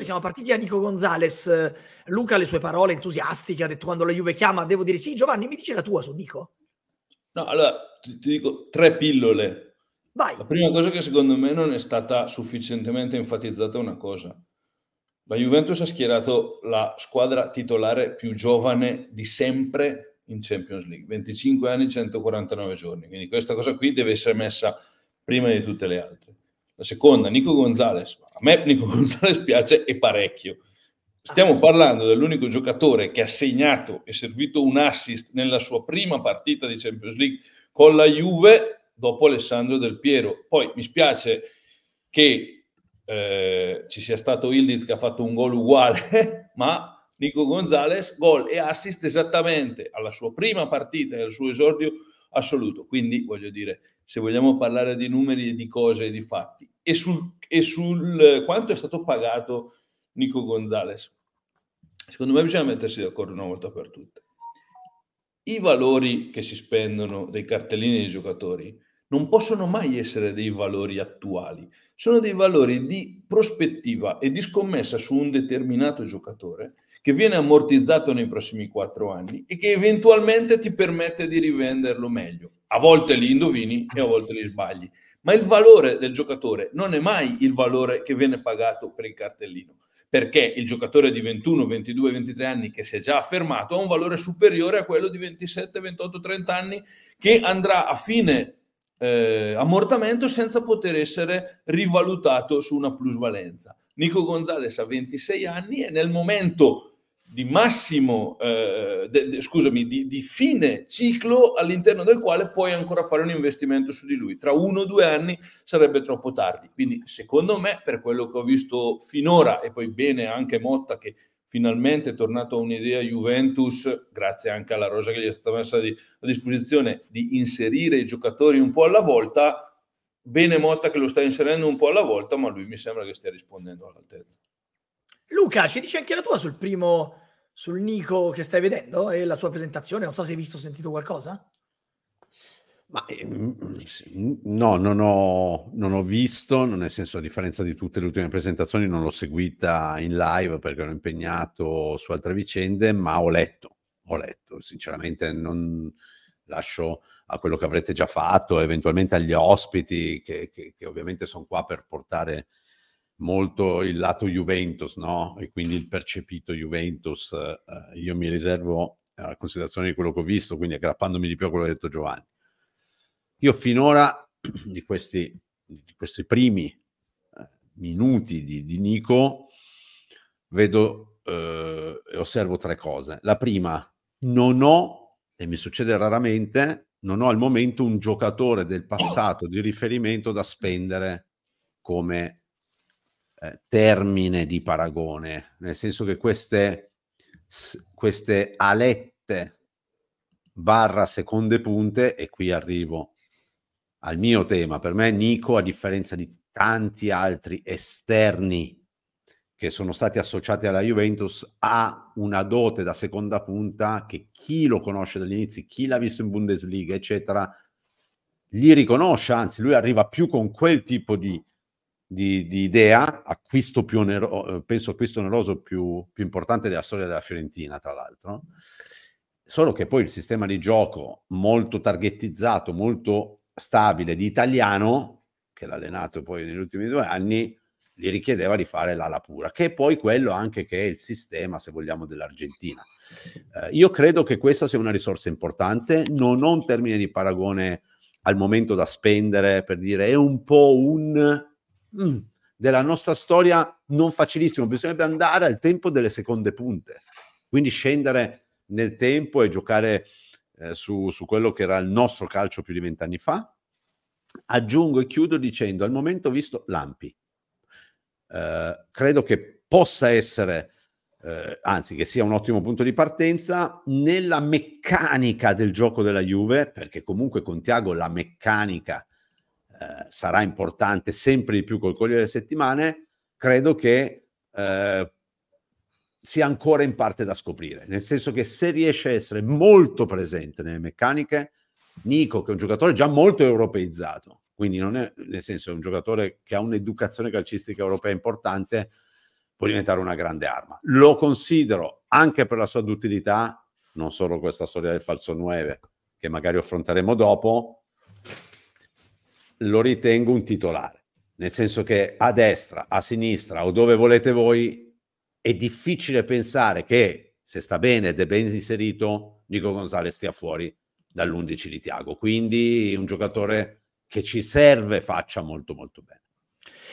trasmissione siamo partiti da Nico Gonzalez. Eh, Luca, le sue parole entusiastiche, ha detto quando la Juve chiama, devo dire sì. Giovanni, mi dici la tua su Nico? No, allora ti, ti dico tre pillole. Vai. La prima cosa che secondo me non è stata sufficientemente enfatizzata è una cosa. La Juventus ha schierato la squadra titolare più giovane di sempre in Champions League, 25 anni, 149 giorni. Quindi questa cosa qui deve essere messa prima di tutte le altre. La seconda, Nico Gonzalez. A me Nico Gonzalez piace e parecchio. Stiamo parlando dell'unico giocatore che ha segnato e servito un assist nella sua prima partita di Champions League con la Juve dopo Alessandro Del Piero. Poi mi spiace che eh, ci sia stato Ildiz che ha fatto un gol uguale, ma Nico Gonzalez gol e assist esattamente alla sua prima partita e al suo esordio assoluto. Quindi voglio dire, se vogliamo parlare di numeri e di cose e di fatti, e sul, e sul quanto è stato pagato Nico Gonzalez. Secondo me bisogna mettersi d'accordo una volta per tutte. I valori che si spendono dei cartellini dei giocatori non possono mai essere dei valori attuali, sono dei valori di prospettiva e di scommessa su un determinato giocatore che viene ammortizzato nei prossimi quattro anni e che eventualmente ti permette di rivenderlo meglio. A volte li indovini e a volte li sbagli. Ma il valore del giocatore non è mai il valore che viene pagato per il cartellino, perché il giocatore di 21, 22, 23 anni che si è già affermato ha un valore superiore a quello di 27, 28, 30 anni che andrà a fine eh, ammortamento senza poter essere rivalutato su una plusvalenza. Nico Gonzalez ha 26 anni e nel momento di massimo, eh, de, de, scusami, di, di, fine ciclo all'interno del quale puoi ancora fare un investimento su di lui. Tra uno o due anni sarebbe troppo tardi. Quindi, secondo me, per quello che ho visto finora, e poi bene anche Motta che finalmente è tornato a un'idea Juventus, grazie anche alla rosa che gli è stata messa di, a disposizione, di inserire i giocatori un po' alla volta. Bene Motta che lo sta inserendo un po' alla volta, ma lui mi sembra che stia rispondendo all'altezza. Luca, ci dici anche la tua sul primo, sul Nico che stai vedendo e la sua presentazione? Non so se hai visto o sentito qualcosa. Ma, eh, mm, mm, mm, no, non ho, non ho, visto, nel senso a differenza di tutte le ultime presentazioni non l'ho seguita in live perché ero impegnato su altre vicende, ma ho letto, ho letto, sinceramente non lascio a quello che avrete già fatto, eventualmente agli ospiti che, che, che ovviamente sono qua per portare molto il lato Juventus, no? E quindi il percepito Juventus. Eh, io mi riservo alla eh, considerazione di quello che ho visto, quindi aggrappandomi di più a quello che ha detto Giovanni. Io finora, di questi, di questi primi eh, minuti di, di Nico, vedo eh, e osservo tre cose. La prima, non ho, e mi succede raramente, non ho al momento un giocatore del passato di riferimento da spendere come eh, termine di paragone, nel senso che queste, queste alette barra seconde punte, e qui arrivo al mio tema, per me Nico, a differenza di tanti altri esterni che sono stati associati alla Juventus, ha una dote da seconda punta che chi lo conosce dagli inizi, chi l'ha visto in Bundesliga, eccetera, gli riconosce, anzi lui arriva più con quel tipo di di, di idea, acquisto più onero, eh, penso acquisto oneroso più, più importante della storia della Fiorentina, tra l'altro. Solo che poi il sistema di gioco molto targettizzato, molto stabile di italiano, che l'ha allenato poi negli ultimi due anni, gli richiedeva di fare l'ala pura, che è poi quello anche che è il sistema, se vogliamo, dell'Argentina. Eh, io credo che questa sia una risorsa importante, non ho un termine di paragone al momento da spendere per dire è un po' un mh, mm, della nostra storia non facilissimo, bisognerebbe andare al tempo delle seconde punte, quindi scendere nel tempo e giocare eh, su, su quello che era il nostro calcio più di vent'anni fa. Aggiungo e chiudo dicendo, al momento ho visto Lampi, eh, credo che possa essere, eh, anzi che sia un ottimo punto di partenza, nella meccanica del gioco della Juve, perché comunque con Tiago la meccanica eh, sarà importante sempre di più col coglio delle settimane, credo che eh, sia ancora in parte da scoprire, nel senso che se riesce a essere molto presente nelle meccaniche, Nico, che è un giocatore già molto europeizzato, quindi non è nel senso è un giocatore che ha un'educazione calcistica europea importante, può diventare una grande arma. Lo considero anche per la sua duttilità, non solo questa storia del falso 9 che magari affronteremo dopo, lo ritengo un titolare, nel senso che a destra, a sinistra o dove volete voi è difficile pensare che se sta bene ed è ben inserito Nico Gonzalez stia fuori dall'11 di Tiago. Quindi un giocatore che ci serve faccia molto molto bene.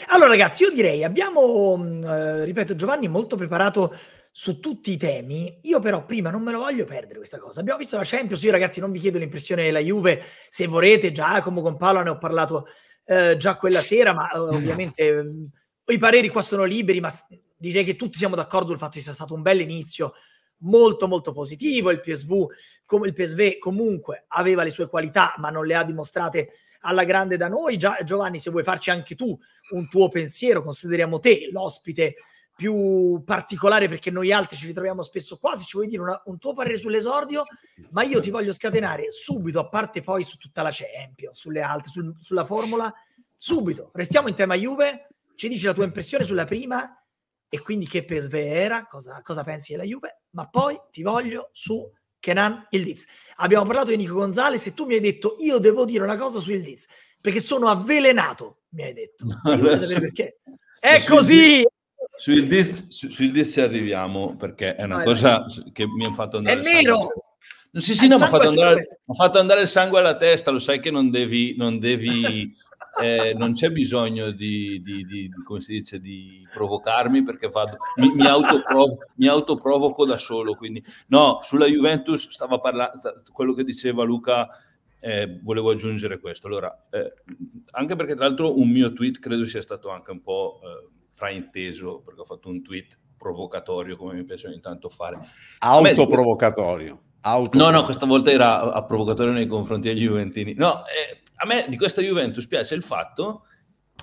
Allora ragazzi, io direi abbiamo, mm, eh, ripeto, Giovanni molto preparato su tutti i temi. Io però prima non me lo voglio perdere questa cosa. Abbiamo visto la Champions, io ragazzi non vi chiedo l'impressione della Juve, se volete, Giacomo con Paolo ne ho parlato eh, già quella sera, ma eh, ovviamente mh, i pareri qua sono liberi, ma direi che tutti siamo d'accordo sul fatto che sia stato un bel inizio molto molto positivo, il PSV come il PSV comunque aveva le sue qualità, ma non le ha dimostrate alla grande da noi. Già, Giovanni, se vuoi farci anche tu un tuo pensiero, consideriamo te l'ospite più particolare perché noi altri ci ritroviamo spesso quasi ci vuoi dire una, un tuo parere sull'esordio ma io ti voglio scatenare subito a parte poi su tutta la Champions sulle altre sul, sulla formula subito restiamo in tema Juve ci dici la tua impressione sulla prima e quindi che pesve era cosa, cosa pensi della Juve ma poi ti voglio su Kenan Ildiz abbiamo parlato di Nico Gonzalez e tu mi hai detto io devo dire una cosa su Ildiz perché sono avvelenato mi hai detto no, adesso... perché è così su disc, su, sul disc ci arriviamo perché è una vai, cosa vai. che mi ha fatto andare... È vero! No, sì, sì, no, mi ha fatto, fatto, andare il sangue alla testa, lo sai che non devi... Non, devi, eh, non c'è bisogno di, di, di, dice, di, provocarmi perché vado, mi, mi, autoprovo, mi, autoprovoco da solo. Quindi. No, sulla Juventus stava parlando, quello che diceva Luca eh, volevo aggiungere questo. Allora, eh, anche perché tra l'altro un mio tweet credo sia stato anche un po' eh, frainteso perché ho fatto un tweet provocatorio come mi piace ogni tanto fare. Autoprovocatorio. Auto no, no, questa volta era a provocatorio nei confronti degli Juventini. No, eh, a me di questa Juventus piace il fatto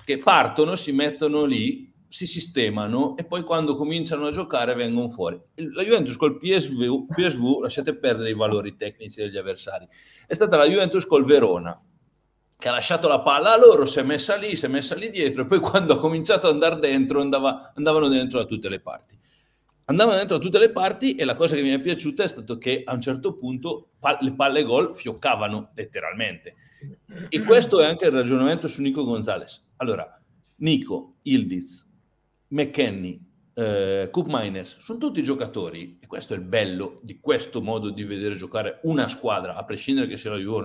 che partono, si mettono lì, si sistemano e poi quando cominciano a giocare vengono fuori. La Juventus col PSV, PSV lasciate perdere i valori tecnici degli avversari, è stata la Juventus col Verona che ha lasciato la palla a loro, si è messa lì, si è messa lì dietro e poi quando ha cominciato ad andare dentro andava, andavano dentro da tutte le parti. Andavano dentro da tutte le parti e la cosa che mi è piaciuta è stato che a un certo punto pal- le palle gol fioccavano letteralmente. E questo è anche il ragionamento su Nico Gonzalez. Allora, Nico, Ildiz, McKenny, eh, Coop Miners, sono tutti giocatori, e questo è il bello di questo modo di vedere giocare una squadra, a prescindere che sia la Juve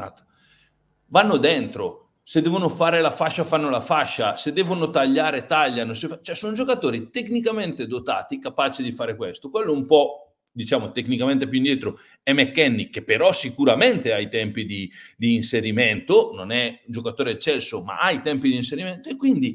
vanno dentro. Se devono fare la fascia, fanno la fascia. Se devono tagliare, tagliano. Cioè, sono giocatori tecnicamente dotati, capaci di fare questo. Quello un po' diciamo tecnicamente più indietro è McKenny che però sicuramente ha i tempi di, di, inserimento non è un giocatore eccelso ma ha i tempi di inserimento e quindi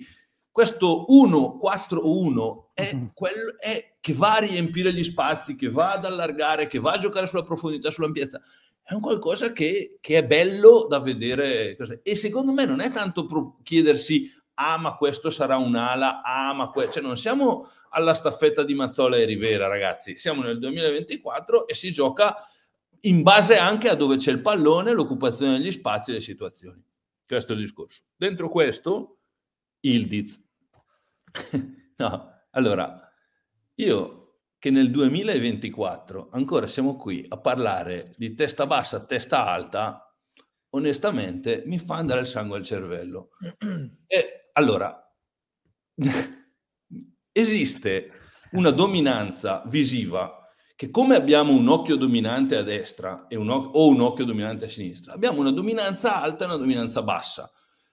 questo 1-4-1 è, mhm. quello, è che va a riempire gli spazi che va ad allargare che va a giocare sulla profondità sull'ampiezza è un qualcosa che, che è bello da vedere. E secondo me non è tanto chiedersi, ah ma questo sarà un'ala, ah ma questo... Cioè non siamo alla staffetta di Mazzola e Rivera, ragazzi. Siamo nel 2024 e si gioca in base anche a dove c'è il pallone, l'occupazione degli spazi e le situazioni. Questo è il discorso. Dentro questo, il Diz. no, allora, io che nel 2024 ancora siamo qui a parlare di testa bassa, testa alta, onestamente mi fa andare il sangue al cervello. E allora, esiste una dominanza visiva che come abbiamo un occhio dominante a destra un o-, o un occhio dominante a sinistra, abbiamo una dominanza alta e una dominanza bassa.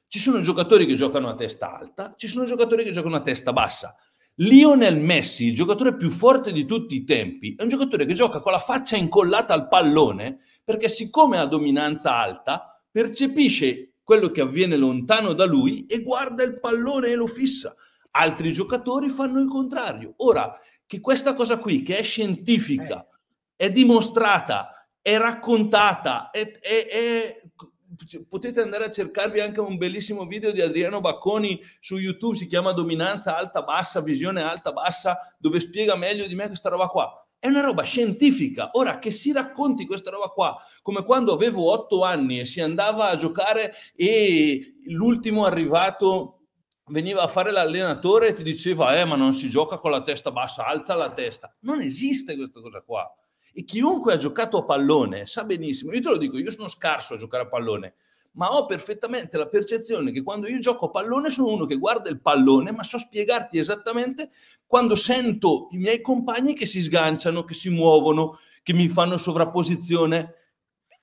Ci sono giocatori che giocano a testa alta, ci sono giocatori che giocano a testa bassa. Lionel Messi, il giocatore più forte di tutti i tempi, è un giocatore che gioca con la faccia incollata al pallone perché siccome ha dominanza alta, percepisce quello che avviene lontano da lui e guarda il pallone e lo fissa. Altri giocatori fanno il contrario. Ora, che questa cosa qui, che è scientifica, eh. è dimostrata, è raccontata, è, è, è potete andare a cercarvi anche un bellissimo video di Adriano Bacconi su YouTube, si chiama Dominanza Alta Bassa, Visione Alta Bassa, dove spiega meglio di me questa roba qua. È una roba scientifica. Ora che si racconti questa roba qua, come quando avevo otto anni e si andava a giocare e l'ultimo arrivato veniva a fare l'allenatore e ti diceva eh ma non si gioca con la testa bassa, alza la testa. Non esiste questa cosa qua. E chiunque ha giocato a pallone sa benissimo, io te lo dico, io sono scarso a giocare a pallone, ma ho perfettamente la percezione che quando io gioco a pallone sono uno che guarda il pallone, ma so spiegarti esattamente quando sento i miei compagni che si sganciano, che si muovono, che mi fanno sovrapposizione.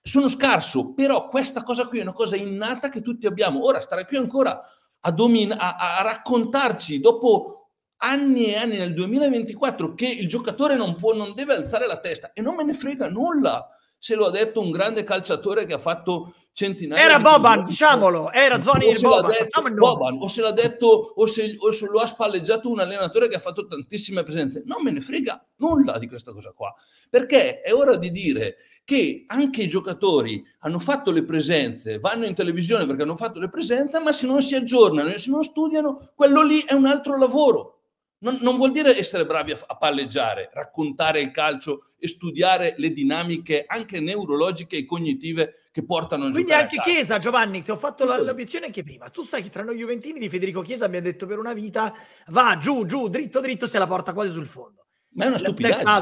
Sono scarso, però questa cosa qui è una cosa innata che tutti abbiamo. Ora stare qui ancora a, domin- a, a raccontarci dopo anni e anni nel 2024 che il giocatore non può, non deve alzare la testa e non me ne frega nulla se lo ha detto un grande calciatore che ha fatto centinaia era di Boban, milioni. diciamolo, era Zoni se Boban, detto, Boban, o se l'ha detto o se, o se, lo ha spalleggiato un allenatore che ha fatto tantissime presenze, non me ne frega nulla di questa cosa qua, perché è ora di dire che anche i giocatori hanno fatto le presenze, vanno in televisione perché hanno fatto le presenze, ma se non si aggiornano e se non studiano, quello lì è un altro lavoro. Non, non, vuol dire essere bravi a, a, palleggiare, raccontare il calcio e studiare le dinamiche anche neurologiche e cognitive che portano a Quindi anche Chiesa, Giovanni, ti ho fatto la, l'obiezione anche prima. Tu sai che tra noi Juventini di Federico Chiesa abbiamo detto per una vita va giù, giù, dritto, dritto, se la porta quasi sul fondo. Ma è una stupidaggine. Ma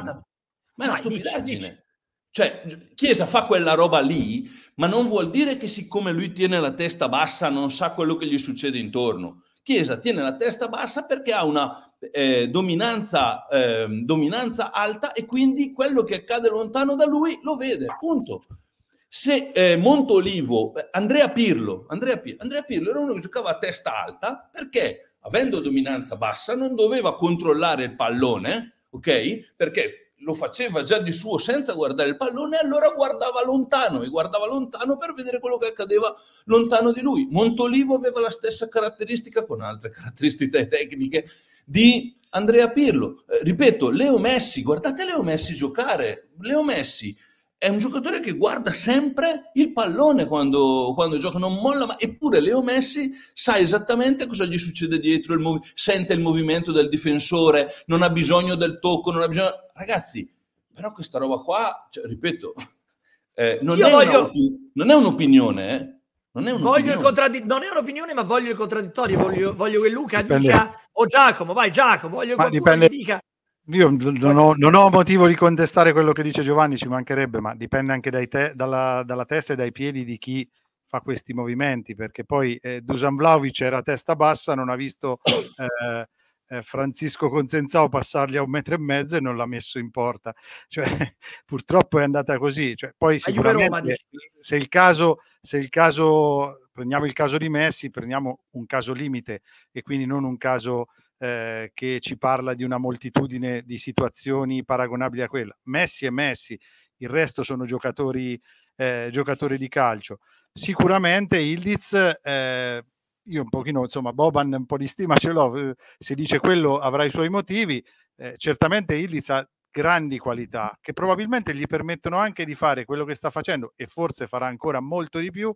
è una Vai, stupidaggine. Dici, dici. Cioè, Chiesa fa quella roba lì, ma non vuol dire che siccome lui tiene la testa bassa non sa quello che gli succede intorno. Chiesa tiene la testa bassa perché ha una eh, dominanza, eh, dominanza, alta e quindi quello che accade lontano da lui lo vede, punto. Se eh, Montolivo, eh, Andrea Pirlo, Andrea, Pirlo, Andrea Pirlo era uno che giocava a testa alta perché avendo dominanza bassa non doveva controllare il pallone, ok? Perché lo faceva già di suo senza guardare il pallone, allora guardava lontano e guardava lontano per vedere quello che accadeva lontano di lui. Montolivo aveva la stessa caratteristica con altre caratteristiche tecniche di Andrea Pirlo. Eh, ripeto, Leo Messi, guardate Leo Messi giocare. Leo Messi è un giocatore che guarda sempre il pallone quando, quando gioca, non molla, ma eppure Leo Messi sa esattamente cosa gli succede dietro, il mov- sente il movimento del difensore, non ha bisogno del tocco, non ha bisogno... Ragazzi, però questa roba qua, cioè, ripeto, eh, non, è voglio... non, è un'opinione, eh? non, è un'opinione. Contraddi- non è un'opinione, ma voglio il contraddittorio. Voglio, voglio che Luca dica o oh, Giacomo, vai Giacomo, voglio Ma dipende... dica. Io non ho, non ho, motivo di contestare quello che dice Giovanni, ci mancherebbe, ma dipende anche te, dalla, dalla, testa e dai piedi di chi fa questi movimenti, perché poi eh, Dusan Vlaovic era a testa bassa, non ha visto eh, eh, Francisco Consenzao passargli a un metro e mezzo e non l'ha messo in porta. Cioè, purtroppo è andata così. Cioè, poi sicuramente se il, caso, se il caso, prendiamo il caso di Messi, prendiamo un caso limite e quindi non un caso eh, che ci parla di una moltitudine di situazioni paragonabili a quella. Messi e Messi, il resto sono giocatori, eh, giocatori di calcio. Sicuramente Ildiz eh, io un pochino, insomma, Boban un po' di stima ce l'ho, eh, se dice quello avrà i suoi motivi, eh, certamente Illiz ha grandi qualità che probabilmente gli permettono anche di fare quello che sta facendo e forse farà ancora molto di più,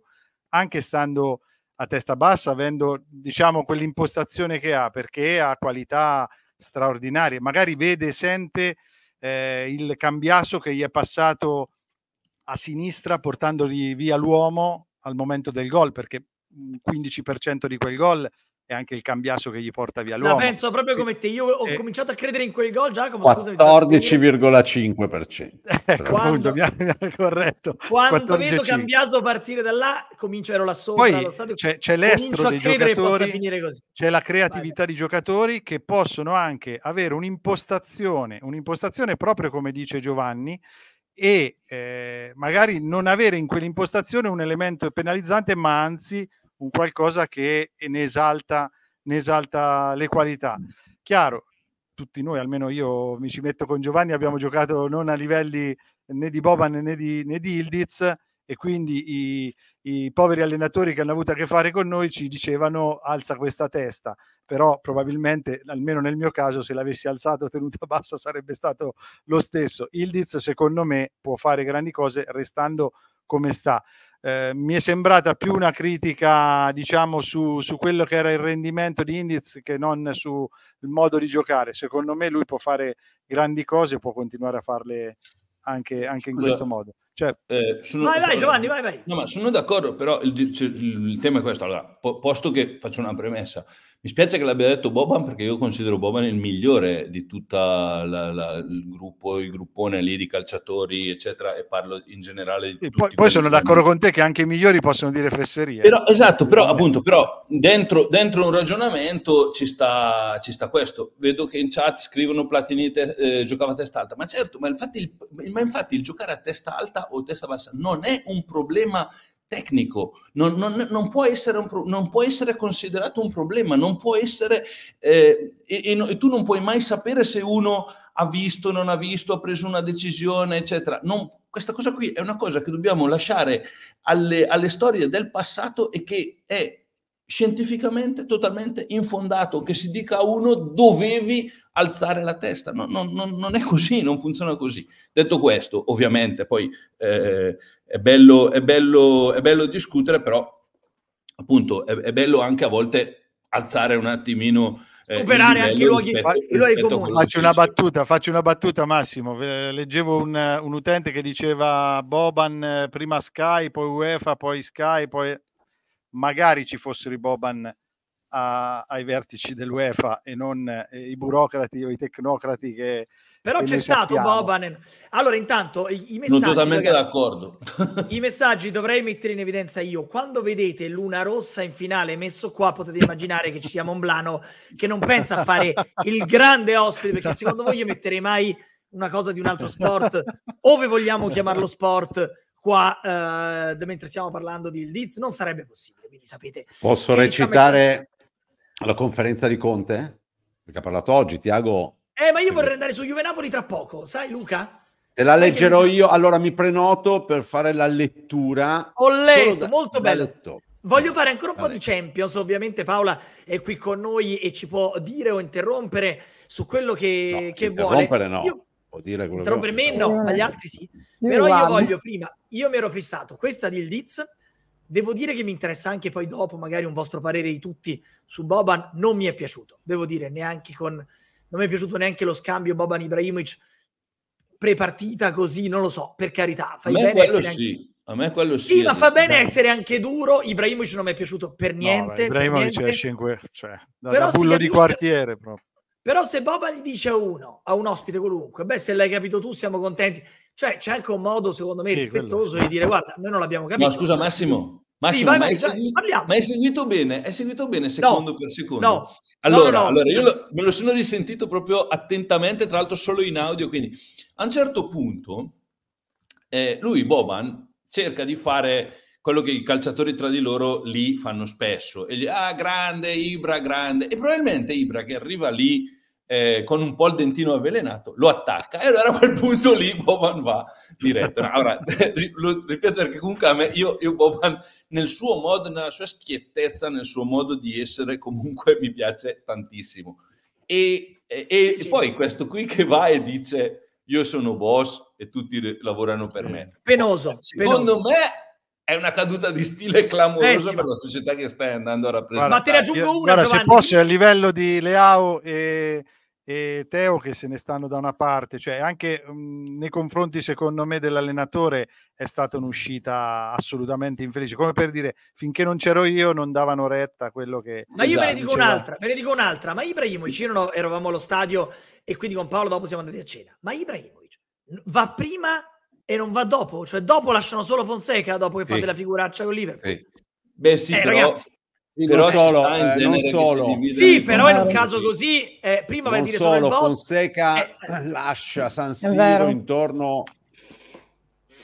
anche stando a testa bassa, avendo diciamo quell'impostazione che ha, perché ha qualità straordinarie, magari vede, sente eh, il cambiasso che gli è passato a sinistra portandogli via l'uomo al momento del gol, perché 15% di quel gol e anche il cambiasso che gli porta via l'uomo. La penso proprio come te, io ho e... cominciato a credere in quel gol Giacomo, 14,5%. Ecco, quando, mi ha, mi ha corretto. Quando 14, vedo Cambiaso partire da là, comincio, ero là sopra Poi, allo stadio, c'è, c'è l'estro dei giocatori, c'è la creatività Vai. di giocatori che possono anche avere un'impostazione, un'impostazione proprio come dice Giovanni, e eh, magari non avere in quell'impostazione un elemento penalizzante, ma anzi un qualcosa che ne esalta, ne esalta le qualità. Mm. Chiaro, tutti noi, almeno io mi ci metto con Giovanni, abbiamo giocato non a livelli né di Boban né di, né di Ildiz e quindi i, i, poveri allenatori che hanno avuto a che fare con noi ci dicevano alza questa testa, però probabilmente, almeno nel mio caso, se l'avessi alzato o tenuta bassa sarebbe stato lo stesso. Ildiz secondo me può fare grandi cose restando come sta eh, mi è sembrata più una critica diciamo su, su, quello che era il rendimento di Indiz che non sul modo di giocare secondo me lui può fare grandi cose può continuare a farle anche, anche in questo modo cioè, eh, sono, vai vai Giovanni vai vai no, sono d'accordo però il, il, cioè, il tema è questo allora, po- posto che faccio una premessa mi spiace che l'abbia detto Boban perché io considero Boban il migliore di tutto il gruppo, il gruppone lì di calciatori, eccetera, e parlo in generale di sì, Poi, poi sono d'accordo con te che anche i migliori possono dire fesserie. Eh. Però, esatto, però appunto, però dentro, dentro un ragionamento ci sta, ci sta, questo. Vedo che in chat scrivono Platini te, eh, giocava a testa alta, ma certo, ma infatti, il, ma infatti il giocare a testa alta o testa bassa non è un problema tecnico, non, non, non, può pro, non, può essere considerato un problema, non può essere, eh, e, e, e, tu non puoi mai sapere se uno ha visto, non ha visto, ha preso una decisione, eccetera. Non, questa cosa qui è una cosa che dobbiamo lasciare alle, alle storie del passato e che è scientificamente totalmente infondato che si dica a uno dovevi alzare la testa. No, no, no, non è così, non funziona così. Detto questo, ovviamente poi eh, è bello, è bello, è bello discutere, però appunto è, è, bello anche a volte alzare un attimino eh, superare anche i luoghi, rispetto, i luoghi comuni faccio una, battuta, faccio una battuta Massimo eh, leggevo un, un, utente che diceva Boban eh, prima Sky poi UEFA poi Sky poi magari ci fossero i Boban a, ai vertici dell'UEFA e non eh, i burocrati o i tecnocrati che però c'è stato sappiamo. Boban. Allora, intanto i, i messaggi. Sono totalmente ragazzi, d'accordo. I messaggi dovrei mettere in evidenza io. Quando vedete Luna Rossa in finale messo qua, potete immaginare che ci sia Monblano che non pensa a fare il grande ospite, perché secondo voi io metterei mai una cosa di un altro sport, ove vogliamo chiamarlo sport, qua eh, mentre stiamo parlando di Il Diz, non sarebbe possibile. Quindi sapete. Posso recitare la conferenza di Conte? Perché ha parlato oggi, Tiago eh, ma io vorrei andare su Juve Napoli tra poco, sai Luca? Te la sai leggerò io, allora mi prenoto per fare la lettura. Ho letto, da, molto da bello. Letto. Voglio fare ancora un po' di Champions, ovviamente Paola è qui con noi e ci può dire o interrompere su quello che, no, che interrompere vuole. No. Io, può dire quello interrompere che me no, agli eh, altri sì. Io Però io voglio prima, io mi ero fissato questa di Il Diz, devo dire che mi interessa anche poi dopo magari un vostro parere di tutti su Boban, non mi è piaciuto, devo dire neanche con non mi è piaciuto neanche lo scambio Boban Ibrahimovic prepartita così, non lo so, per carità, fai bene essere sì. anche... A me quello sì. sì ma fa bene Dai. essere anche duro. Ibrahimovic non mi è piaciuto per niente. No, Ibrahimovic è 5, cioè, da, Però da bullo di quartiere proprio. Però se Boba gli dice a uno, a un ospite qualunque, beh, se l'hai capito tu siamo contenti. Cioè, c'è anche un modo, secondo me, sì, rispettoso quello. di dire, guarda, noi non l'abbiamo capito. Ma scusa cioè, Massimo, Massimo, sì, vai, ma, hai seguito, ma, è seguito, bene, hai seguito bene secondo no, per secondo. No, allora, no, allora io lo, me lo sono risentito proprio attentamente, tra l'altro solo in audio, quindi a un certo punto eh, lui, Boban, cerca di fare quello che i calciatori tra di loro lì fanno spesso. E gli, ah, grande, Ibra, grande. E probabilmente Ibra che arriva lì eh, con un po' il dentino avvelenato, lo attacca e allora a quel punto lì Boban va diretto. No, allora, lo ripeto perché comunque a me, io, io Boban, nel suo modo, nella sua schiettezza, nel suo modo di essere, comunque mi piace tantissimo. E, e, e sì. poi questo qui che va e dice io sono boss e tutti lavorano per me. Penoso. Secondo penoso. me è una caduta di stile clamorosa eh, per la società che stai andando a rappresentare. Guarda, Ma te ne aggiungo una, guarda, Giovanni. Se posso, a livello di Leao e e Teo che se ne stanno da una parte, cioè anche mh, mhmm, nei confronti secondo me dell'allenatore è stata un'uscita assolutamente infelice, come per dire finché non c'ero io non davano retta a quello che... Ma io esatto, ve ne esatto, dico diceva... un'altra, ve ne dico un'altra, ma Ibrahimovic, io non eravamo allo stadio e quindi con Paolo dopo siamo andati a cena, ma Ibrahimovic va prima e non va dopo, cioè dopo lasciano solo Fonseca dopo che fate la figuraccia con Liverpool. Sì. Beh sì, eh, però... ragazzi, sì, però non solo, eh, non solo. sì, però in un caso così, eh, prima non vai a dire solo, solo Fonseca eh, lascia eh, San Siro intorno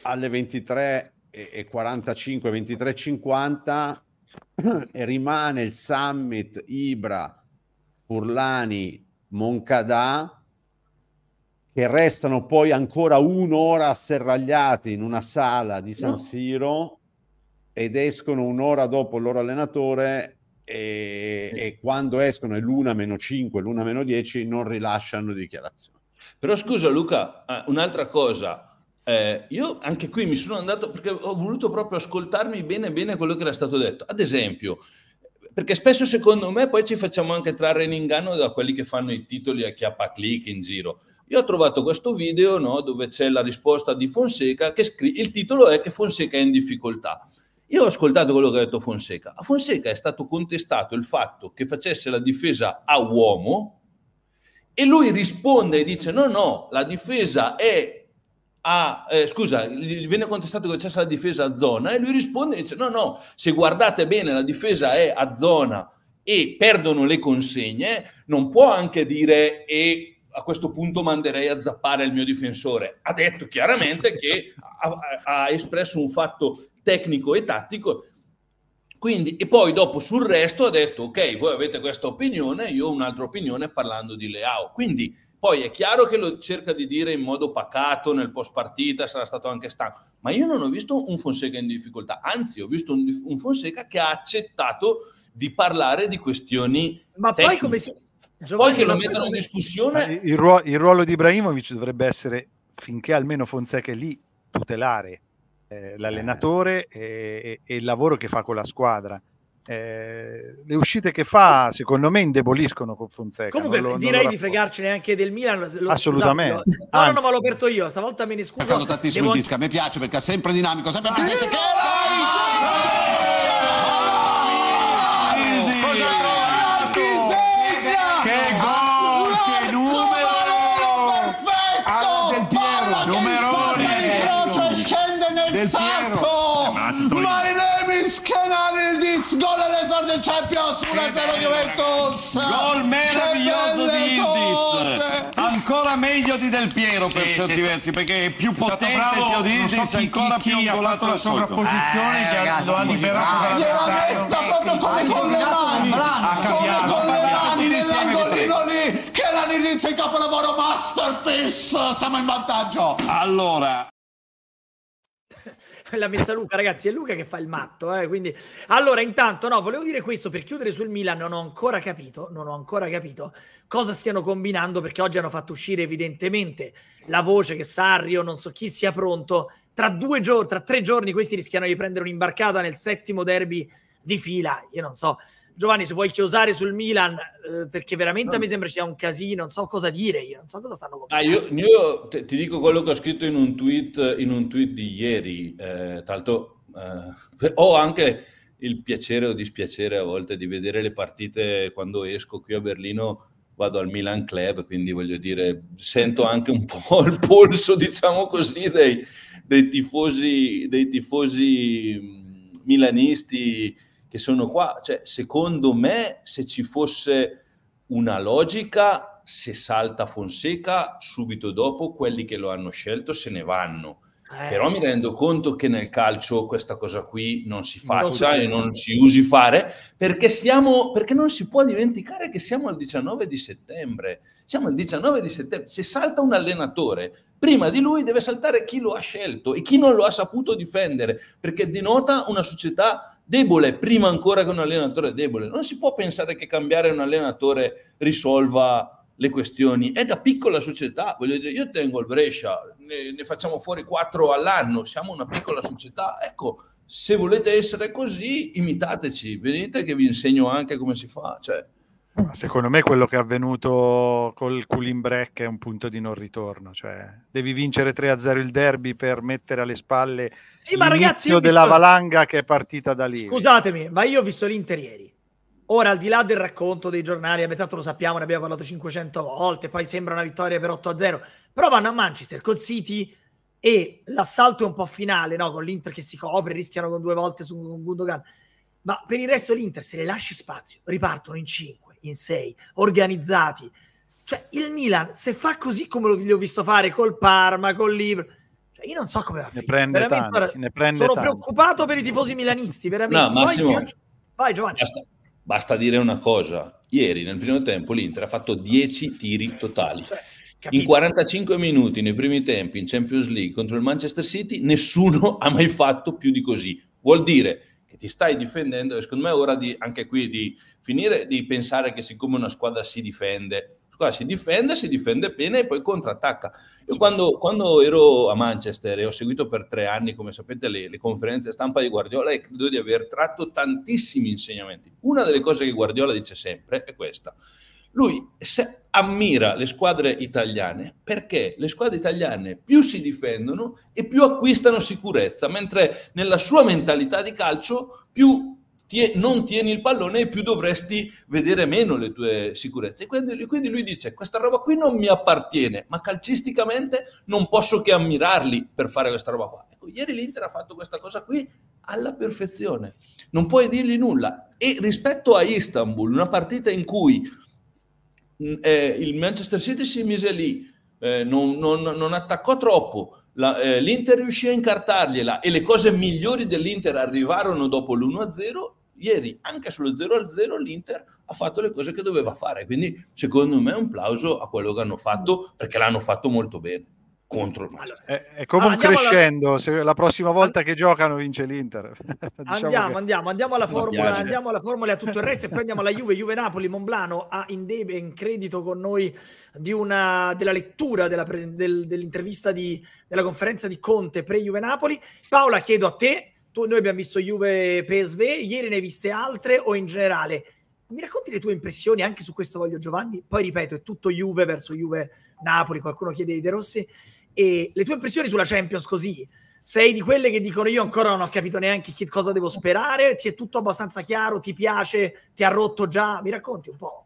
alle 23 e 45, 23 50 e rimane il summit Ibra, Urlani, Moncadà che restano poi ancora un'ora asserragliati in una sala di San Siro ed escono un'ora dopo il loro allenatore e, e, quando escono è l'una meno 5, l'una meno 10, non rilasciano dichiarazioni. Però scusa Luca, eh, un'altra cosa, eh, io anche qui mi sono andato perché ho voluto proprio ascoltarmi bene bene quello che era stato detto. Ad esempio, perché spesso secondo me poi ci facciamo anche trarre in inganno da quelli che fanno i titoli a chiappa click in giro. Io ho trovato questo video no, dove c'è la risposta di Fonseca che scri- il titolo è che Fonseca è in difficoltà. Io ho ascoltato quello che ha detto Fonseca. A Fonseca è stato contestato il fatto che facesse la difesa a uomo e lui risponde e dice no, no, la difesa è a... Eh, scusa, gli viene contestato che facesse la difesa a zona e lui risponde e dice no, no, se guardate bene la difesa è a zona e perdono le consegne, non può anche dire e a questo punto manderei a zappare il mio difensore. Ha detto chiaramente che ha, ha espresso un fatto tecnico e tattico. Quindi, e poi dopo sul resto ha detto, ok, voi avete questa opinione, io ho un'altra opinione parlando di Leao. Quindi poi è chiaro che lo cerca di dire in modo pacato nel post partita, sarà stato anche stanco, ma io non ho visto un Fonseca in difficoltà, anzi ho visto un, un Fonseca che ha accettato di parlare di questioni... Ma tecniche. poi come si... Giovanni, poi che lo mettono in discussione... Il ruolo, il ruolo di Ibrahimovic dovrebbe essere, finché almeno Fonseca è lì, tutelare l'allenatore e, e, il lavoro che fa con la squadra. Eh, le uscite che fa, secondo me, indeboliscono con Fonseca. Comunque, lo, direi di fregarcene anche del Milan. Lo, Assolutamente. Lo, no, Anzi. no, ma l'ho aperto io. Stavolta me ne scuso. fatto tantissimo devo... disca. Mi piace perché ha sempre dinamico, sempre presente. Che... 1-0 Juventus. Gol meraviglioso di Ildiz. Ancora meglio di Del Piero per certi versi, perché è più potente Teo di Ildiz, ancora più angolato la sovrapposizione eh, che lo ha liberato Gliel'ha messa proprio come con le mani. Come con le mani nell'angolino lì che era l'inizio in capolavoro masterpiece. Siamo in vantaggio. Allora l'ha messa Luca, ragazzi, è Luca che fa il matto, eh, quindi... Allora, intanto, no, volevo dire questo, per chiudere sul Milan non ho ancora capito, non ho ancora capito cosa stiano combinando, perché oggi hanno fatto uscire evidentemente la voce che Sarri non so chi sia pronto, tra due giorni, tra tre giorni questi rischiano di prendere un'imbarcata nel settimo derby di fila, io non so Giovanni, se vuoi chiosare sul Milan, eh, perché veramente a me sembra sia un casino, non so cosa dire io, non so cosa stanno Ah, io, io te, ti dico quello che ho scritto in un tweet, in un tweet di ieri, eh, tra l'altro eh, ho anche il piacere o dispiacere a volte di vedere le partite quando esco qui a Berlino, vado al Milan Club, quindi voglio dire, sento anche un po' il polso, diciamo così, dei, dei tifosi, dei tifosi milanisti che sono qua. Cioè, secondo me, se ci fosse una logica, se salta Fonseca, subito dopo quelli che lo hanno scelto se ne vanno. Eh. Però mi rendo conto che nel calcio questa cosa qui non si faccia non e non si usi fare perché, siamo, perché non si può dimenticare che siamo al 19 di settembre. Siamo al 19 di settembre. Se salta un allenatore, prima di lui deve saltare chi lo ha scelto e chi non lo ha saputo difendere, perché denota una società debole prima ancora che un allenatore debole. Non si può pensare che cambiare un allenatore risolva le questioni. È da piccola società, voglio dire, io tengo il Brescia, ne, ne facciamo fuori quattro all'anno, siamo una piccola società. Ecco, se volete essere così, imitateci, venite che vi insegno anche come si fa. Cioè, Secondo me quello che è avvenuto col cooling break è un punto di non ritorno, cioè devi vincere 3-0 il derby per mettere alle spalle sì, ma ragazzi, io della valanga che è partita da lì. Scusatemi, ma io ho visto l'Inter ieri. Ora, al di là del racconto dei giornali, abbiamo tanto lo sappiamo, ne abbiamo parlato 500 volte, poi sembra una vittoria per 8-0, però vanno a Manchester col City e l'assalto è un po' finale, no? con l'Inter che si copre, rischiano con due volte su Gundogan, ma per il resto l'Inter se le lasci spazio, ripartono in 5 in sei, organizzati. Cioè, il Milan, se fa così come lo l'ho visto fare col Parma, col Libro, cioè, io non so come va a finire. Ne prende tanti, ora, ne prende sono tanti. preoccupato per i tifosi milanisti, veramente. No, Massimo, vai, vai Giovanni. Basta, basta, dire una cosa. Ieri, nel primo tempo, l'Inter ha fatto 10 tiri totali. Cioè, in 45 minuti, nei primi tempi, in Champions League contro il Manchester City, nessuno ha mai fatto più di così. Vuol dire ti stai difendendo e secondo me è ora di, anche qui di finire di pensare che siccome una squadra si difende, squadra si difende, si difende bene e poi contrattacca. Io quando, quando, ero a Manchester e ho seguito per tre anni, come sapete, le, le conferenze stampa di Guardiola e credo di aver tratto tantissimi insegnamenti. Una delle cose che Guardiola dice sempre è questa, lui ammira le squadre italiane perché le squadre italiane più si difendono e più acquistano sicurezza, mentre nella sua mentalità di calcio più tie non tieni il pallone e più dovresti vedere meno le tue sicurezze. quindi, quindi lui dice questa roba qui non mi appartiene, ma calcisticamente non posso che ammirarli per fare questa roba qua. Ecco, ieri l'Inter ha fatto questa cosa qui alla perfezione, non puoi dirgli nulla. E rispetto a Istanbul, una partita in cui eh, il Manchester City si mise lì, eh, non, non, non, attaccò troppo, la, eh, l'Inter riuscì a incartargliela e le cose migliori dell'Inter arrivarono dopo l'1-0. Ieri anche sullo 0-0 l'Inter ha fatto le cose che doveva fare, quindi secondo me un plauso a quello che hanno fatto perché l'hanno fatto molto bene contro il Manchester. è, è, come allora, un crescendo, alla... se la prossima volta che giocano vince l'Inter. diciamo andiamo, che... andiamo, andiamo, alla formula, andiamo alla formula e a tutto il resto e poi andiamo alla Juve, Juve Napoli, Monblano ha in, debe, in credito con noi una, della lettura della pre, del, dell'intervista di, della conferenza di Conte pre-Juve Napoli. Paola, chiedo a te, tu, noi abbiamo visto Juve PSV, ieri ne hai viste altre o in generale? Mi racconti le tue impressioni anche su questo voglio Giovanni? Poi ripeto, è tutto Juve verso Juve Napoli, qualcuno chiede di De Rossi e le tue impressioni sulla Champions così? Sei di quelle che dicono io ancora non ho capito neanche che cosa devo sperare? Ti è tutto abbastanza chiaro? Ti piace? Ti ha rotto già? Mi racconti un po'?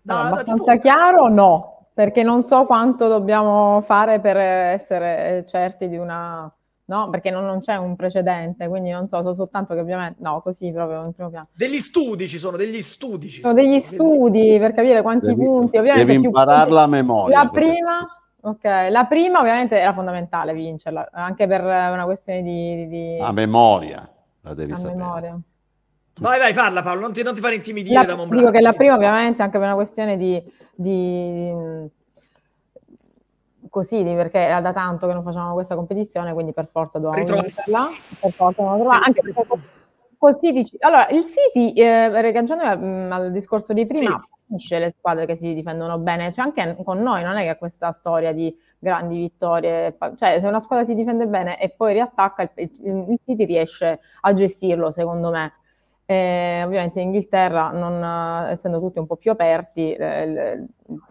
Da, no, abbastanza da chiaro no, perché non so quanto dobbiamo fare per essere eh, certi di una... No, perché non, non c'è un precedente, quindi non so, so soltanto che ovviamente... No, così proprio in primo piano. Degli studi ci sono, degli studi. Ci sono, sono degli studi per capire quanti devi, punti... Ovviamente devi impararla più, a memoria. La prima... Ok, la prima ovviamente era fondamentale vincerla, anche per una questione di... di... A memoria, la devi a sapere. Memoria. Vai, vai, parla Paolo, non ti, non ti fare intimidire la, da Montblanc. Dico che la prima ovviamente anche per una questione di... di così, perché era da tanto che non facevamo questa competizione, quindi per forza dovevamo Ritrovi. vincerla, per forza dovevamo trovarla, anche perché Col City, allora il City, eh, ragionando mm, al discorso di prima, sì. le squadre che si difendono bene, cioè anche con noi non è che questa storia di grandi vittorie, cioè se una squadra si difende bene e poi riattacca, il, il, il City riesce a gestirlo secondo me. Eh, ovviamente in Inghilterra, non, essendo tutti un po' più aperti, eh,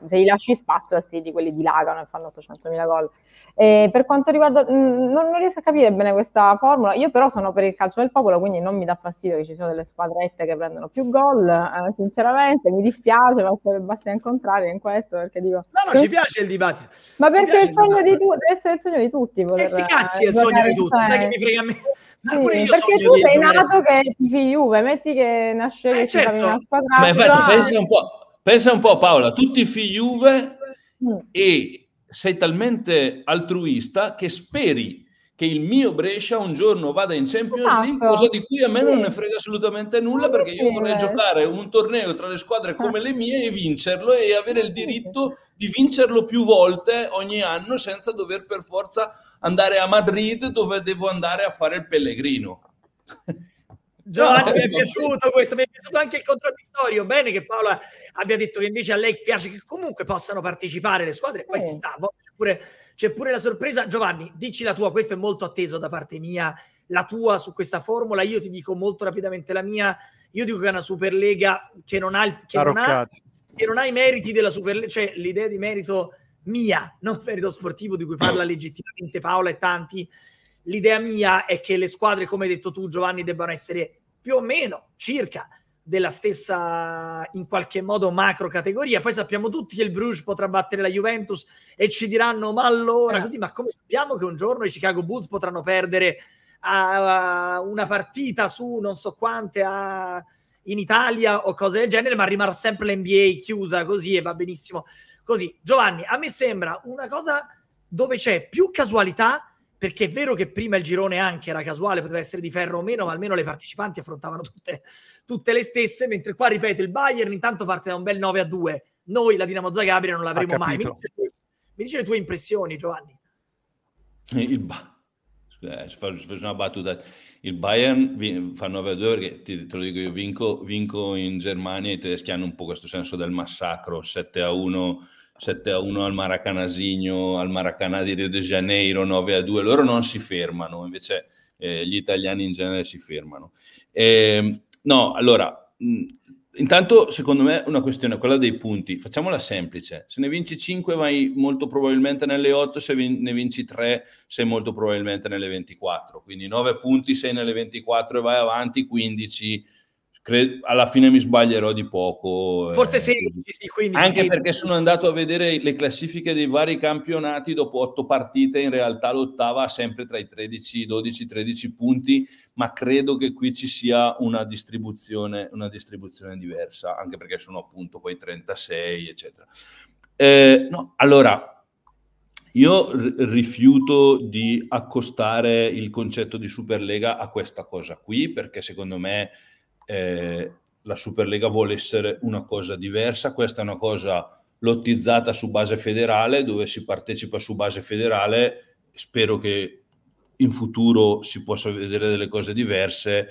se gli lasci spazio al City quelli dilagano e fanno 800.000 gol. Eh, per quanto riguarda, mh, mm, non, non, riesco a capire bene questa formula, io però sono per il calcio del popolo, quindi non mi dà fastidio che ci siano delle squadrette che prendono più gol, eh, sinceramente mi dispiace, ma basta incontrare in questo perché dico... No, no, ci piace il dibattito. Ma ci perché il sogno di tu- deve essere il sogno di tutti. Poter, e eh, sti cazzi eh, è il sogno di tutti, cioè sai che mi frega a me. Sì, perché tu sei nato che tifi Juve, metti che nascevi eh, certo. una squadra. Ma infatti, pensi un po', Pensa un po' Paola, tutti figli Juve mm. e sei talmente altruista che speri che il mio Brescia un giorno vada in Champions esatto. League, cosa di cui a me sì. non ne frega assolutamente nulla perché io vorrei giocare un torneo tra le squadre ah. come le mie e vincerlo e avere il diritto di vincerlo più volte ogni anno senza dover per forza andare a Madrid dove devo andare a fare il pellegrino. Giovanni, no, mi è no. piaciuto questo, mi è piaciuto anche il contraddittorio. Bene che Paola abbia detto che invece a lei piace che comunque possano partecipare le squadre. Poi eh. ci stavo, c'è pure, c'è pure la sorpresa. Giovanni, dici la tua, questo è molto atteso da parte mia, la tua su questa formula. Io ti dico molto rapidamente la mia. Io dico che è una Superlega che non ha, il, che non ha, che non ha i meriti della Superlega, cioè l'idea di merito mia, non merito sportivo di cui parla legittimamente Paola e tanti l'idea mia è che le squadre, come hai detto tu, Giovanni, debbano essere più o meno circa della stessa in qualche modo macro categoria. Poi sappiamo tutti che il Bruges potrà battere la Juventus e ci diranno: Ma allora, eh. così, ma come sappiamo che un giorno i Chicago Bulls potranno perdere a, una partita su non so quante a, in Italia o cose del genere, ma rimarrà sempre l'NBA chiusa così e va benissimo così. Giovanni, a me sembra una cosa dove c'è più casualità perché è vero che prima il girone anche era casuale, poteva essere di ferro o meno, ma almeno le partecipanti affrontavano tutte, tutte le stesse, mentre qua, ripeto, il Bayern intanto parte da un bel 9 a 2, noi la Dinamo Zagabria non l'avremo mai. Mi dice, mi dici, le tue impressioni, Giovanni? Eh, il ba- eh, faccio una battuta. Il Bayern fa 9 a 2 perché ti, te lo dico io, vinco, vinco in Germania, i tedeschi hanno un po' questo senso del massacro, 7 a 1 7-1 al Maracanasigno, al Maracanà di Rio de Janeiro, 9-2, loro non si fermano, invece eh, gli italiani in genere si fermano. Eh, no, allora, mh, intanto secondo me una questione, quella dei punti, facciamola semplice, se ne vinci 5 vai molto probabilmente nelle 8, se vin- ne vinci 3 sei molto probabilmente nelle 24, quindi 9 punti sei nelle 24 e vai avanti, 15 cre- alla fine mi sbaglierò di poco. Eh, Forse eh, sì, sì, quindi Anche sì. perché sono andato a vedere le classifiche dei vari campionati dopo otto partite, in realtà l'ottava sempre tra i 13, 12, 13 punti, ma credo che qui ci sia una distribuzione, una distribuzione diversa, anche perché sono appunto poi 36, eccetera. Eh, no, allora, io rifiuto di accostare il concetto di Superlega a questa cosa qui, perché secondo me eh, la Superlega vuole essere una cosa diversa, questa è una cosa lottizzata su base federale, dove si partecipa su base federale, spero che in futuro si possa vedere delle cose diverse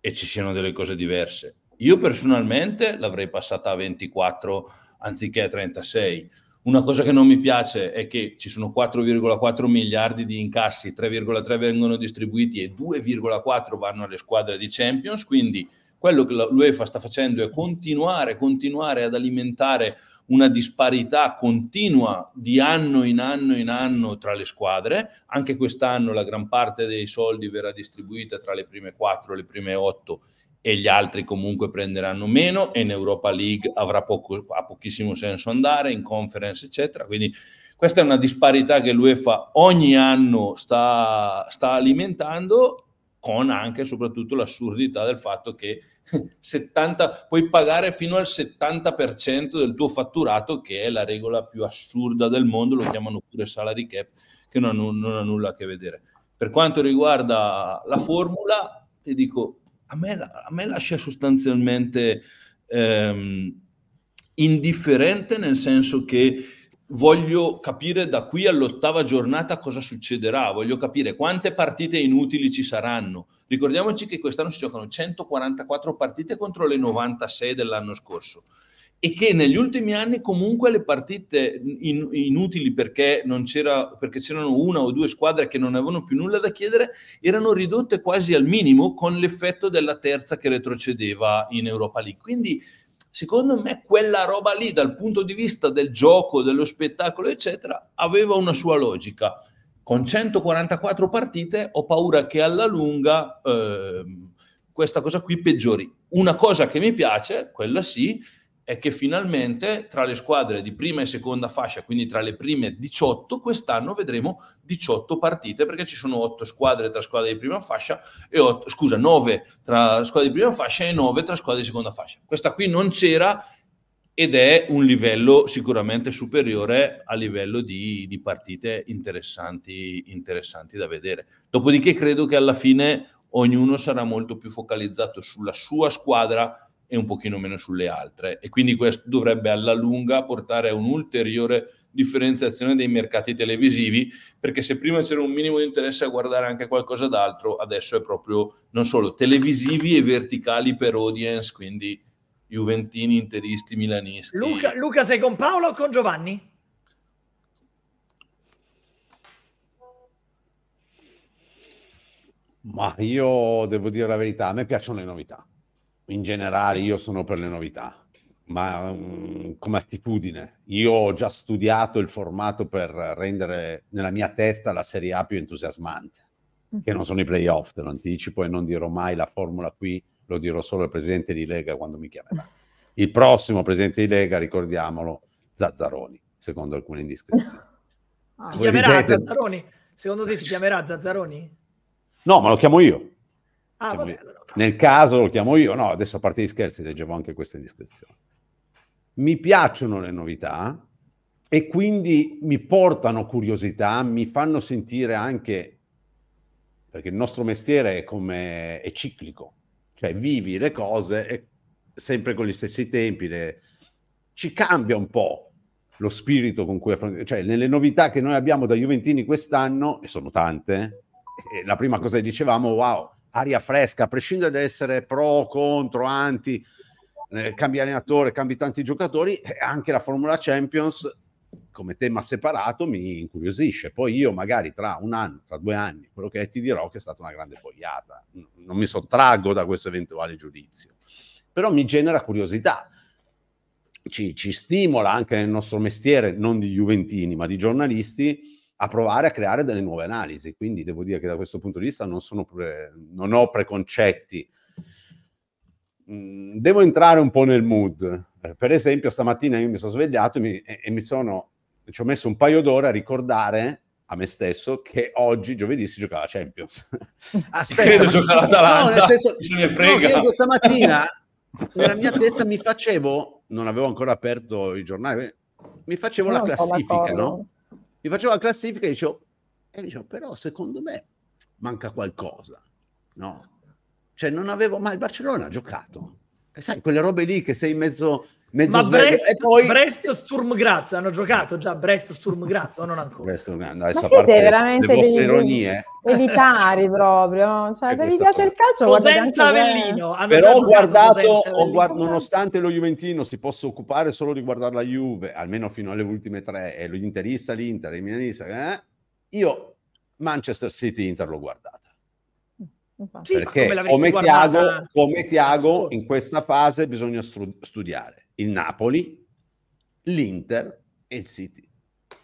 e ci siano delle cose diverse. Io personalmente l'avrei passata a 24 anziché a 36. Una cosa che non mi piace è che ci sono 4,4 miliardi di incassi, 3,3 vengono distribuiti e 2,4 vanno alle squadre di Champions, quindi quello che l'UEFA sta facendo è continuare, continuare ad alimentare una disparità continua di anno in anno in anno tra le squadre. Anche quest'anno la gran parte dei soldi verrà distribuita tra le prime quattro e le prime otto e gli altri comunque prenderanno meno e in Europa League avrà poco, ha pochissimo senso andare, in conference eccetera. Quindi questa è una disparità che l'UEFA ogni anno sta, sta alimentando con anche e soprattutto l'assurdità del fatto che 70, puoi pagare fino al 70% del tuo fatturato, che è la regola più assurda del mondo, lo chiamano pure salary cap, che non, non ha nulla a che vedere. Per quanto riguarda la formula, ti dico, a me, a me lascia sostanzialmente ehm, indifferente, nel senso che voglio capire da qui all'ottava giornata cosa succederà, voglio capire quante partite inutili ci saranno. Ricordiamoci che quest'anno si giocano 144 partite contro le 96 dell'anno scorso e che negli ultimi anni comunque le partite in, inutili perché, c'era, perché c'erano una o due squadre che non avevano più nulla da chiedere erano ridotte quasi al minimo con l'effetto della terza che retrocedeva in Europa League. Quindi secondo me quella roba lì dal punto di vista del gioco, dello spettacolo, eccetera, aveva una sua logica. Con 144 partite ho paura che alla lunga eh, questa cosa qui peggiori. Una cosa che mi piace, quella sì, è che finalmente tra le squadre di prima e seconda fascia, quindi tra le prime 18, quest'anno vedremo 18 partite perché ci sono 8 squadre tra squadre di prima fascia e 8, scusa, 9 tra squadre di prima fascia e 9 tra squadre di seconda fascia. Questa qui non c'era ed è un livello sicuramente superiore a livello di, di partite interessanti, interessanti da vedere. Dopodiché credo che alla fine ognuno sarà molto più focalizzato sulla sua squadra e un pochino meno sulle altre. E quindi questo dovrebbe alla lunga portare a un'ulteriore differenziazione dei mercati televisivi, perché se prima c'era un minimo di interesse a guardare anche qualcosa d'altro, adesso è proprio non solo televisivi e verticali per audience, quindi Juventini, interisti, milanisti. Luca, Luca sei con Paolo o con Giovanni? Ma io devo dire la verità, a me piacciono le novità in generale io sono per le novità, ma um, come attitudine. Io ho già studiato il formato per rendere nella mia testa la Serie A più entusiasmante, mm-hmm. che non mhm. sono i playoff, te lo anticipo e non dirò mai la formula qui, lo dirò solo al presidente di Lega quando mi chiamerà. Il prossimo presidente di Lega, ricordiamolo, Zazzaroni, secondo alcune indiscrezioni. Ah, chiamerà dite... Zazzaroni? Secondo te ci chiamerà Zazzaroni? No, ma lo chiamo io. Ah, cioè, vabbè, allora, Nel caso lo chiamo io, no, adesso a parte gli scherzi leggevo anche questa indiscrezione. Mi piacciono le novità e quindi mi portano curiosità, mi fanno sentire anche, perché il nostro mestiere è, come, è ciclico, cioè vivi le cose e, sempre con gli stessi tempi, le, ci cambia un po' lo spirito con cui affrontiamo, cioè nelle novità che noi abbiamo da Juventini quest'anno, e sono tante, e eh, la prima cosa che dicevamo, wow, aria fresca, a prescindere da essere pro, contro, anti, eh, cambi allenatore, cambi tanti giocatori, eh, anche la Formula Champions come tema separato mi incuriosisce. Poi io magari tra un anno, tra due anni, quello che è, ti dirò che è stata una grande boiata. Non mi sottraggo da questo eventuale giudizio, però mi genera curiosità. Ci, ci stimola anche nel nostro mestiere, non di Juventini, ma di giornalisti, a provare a creare delle nuove analisi. Quindi devo dire che da questo punto di vista non, pre, non ho preconcetti. Mm, devo entrare un po' nel mood. Eh, per esempio, stamattina io mi sono svegliato e mi, e, mi sono, ci ho messo un paio d'ore a ricordare a me stesso che oggi giovedì si giocava Champions. Aspetta, credo giocava Atalanta. No, nel senso, se ne frega. No, io stamattina nella mia testa mi facevo, non avevo ancora aperto i giornali, mi facevo no, la classifica, no? mi facevo la classifica e dicevo, e dicevo però secondo me manca qualcosa, no? Cioè non avevo mai, il Barcellona ha giocato, e sai, quelle robe lì che sei in mezzo Mezzo Ma Brest, e poi... Brest Sturm Graz hanno giocato già Brest Sturm Graz o non ancora? Brest, no, Ma siete veramente le vostre ironie elitari eh. proprio cioè, se vi piace il calcio Cosenza Avellino però ho guardato ho guard- nonostante lo Juventino si possa occupare solo di guardare la Juve almeno fino alle ultime tre e l'interista l'Inter, il milanista eh? io Manchester City Inter l'ho guardata sì, perché come, come Tiago, come Tiago in questa fase bisogna stru- studiare il Napoli, l'Inter e il City.